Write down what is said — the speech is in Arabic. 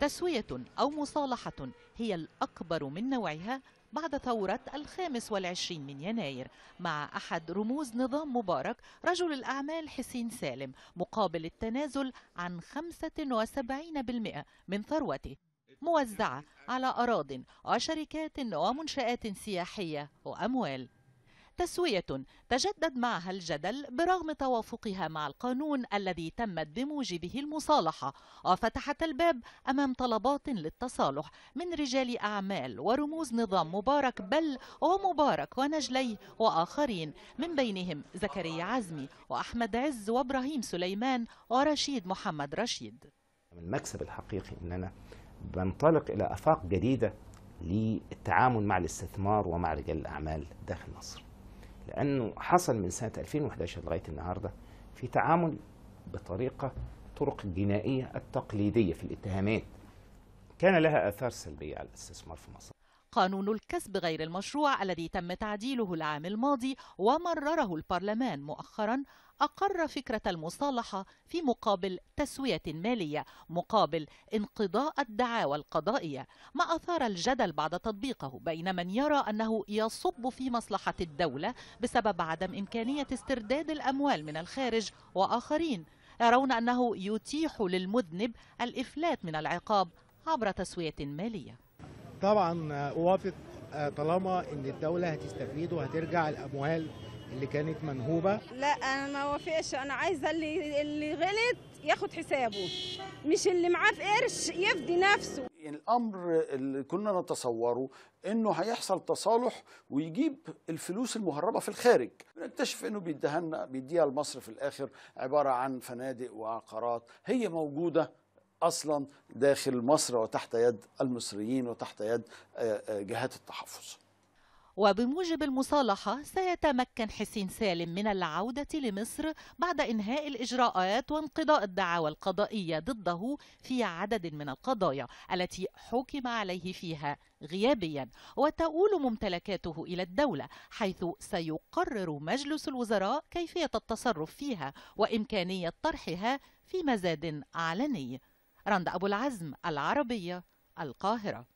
تسوية أو مصالحة هي الأكبر من نوعها بعد ثورة الخامس والعشرين من يناير مع أحد رموز نظام مبارك رجل الأعمال حسين سالم مقابل التنازل عن 75% من ثروته موزعة على أراض وشركات ومنشآت سياحية وأموال تسوية تجدد معها الجدل برغم توافقها مع القانون الذي تمت بموجبه المصالحة وفتحت الباب أمام طلبات للتصالح من رجال أعمال ورموز نظام مبارك بل ومبارك ونجليه وآخرين من بينهم زكريا عزمي وأحمد عز وإبراهيم سليمان ورشيد محمد رشيد المكسب الحقيقي أننا بنطلق إلى أفاق جديدة للتعامل مع الاستثمار ومع رجال الأعمال داخل مصر لانه حصل من سنه 2011 لغايه النهارده في تعامل بطريقه طرق الجنائيه التقليديه في الاتهامات كان لها اثار سلبيه على الاستثمار في مصر قانون الكسب غير المشروع الذي تم تعديله العام الماضي ومرره البرلمان مؤخرا أقر فكرة المصالحة في مقابل تسوية مالية مقابل انقضاء الدعاوى القضائية ما أثار الجدل بعد تطبيقه بين من يرى أنه يصب في مصلحة الدولة بسبب عدم إمكانية استرداد الأموال من الخارج وآخرين يرون أنه يتيح للمذنب الإفلات من العقاب عبر تسوية مالية طبعا آه، اوافق آه، طالما ان الدوله هتستفيد وهترجع الاموال اللي كانت منهوبه لا انا ما وافقش انا عايزه اللي اللي غلط ياخد حسابه مش اللي معاه في قرش يفدي نفسه يعني الامر اللي كنا نتصوره انه هيحصل تصالح ويجيب الفلوس المهربه في الخارج نكتشف انه بيديها لنا بيديها لمصر في الاخر عباره عن فنادق وعقارات هي موجوده اصلا داخل مصر وتحت يد المصريين وتحت يد آه، آه، جهات التحفظ وبموجب المصالحة سيتمكن حسين سالم من العودة لمصر بعد إنهاء الإجراءات وانقضاء الدعاوى القضائية ضده في عدد من القضايا التي حكم عليه فيها غيابيا وتؤول ممتلكاته إلى الدولة حيث سيقرر مجلس الوزراء كيفية التصرف فيها وإمكانية طرحها في مزاد علني رند أبو العزم العربية القاهرة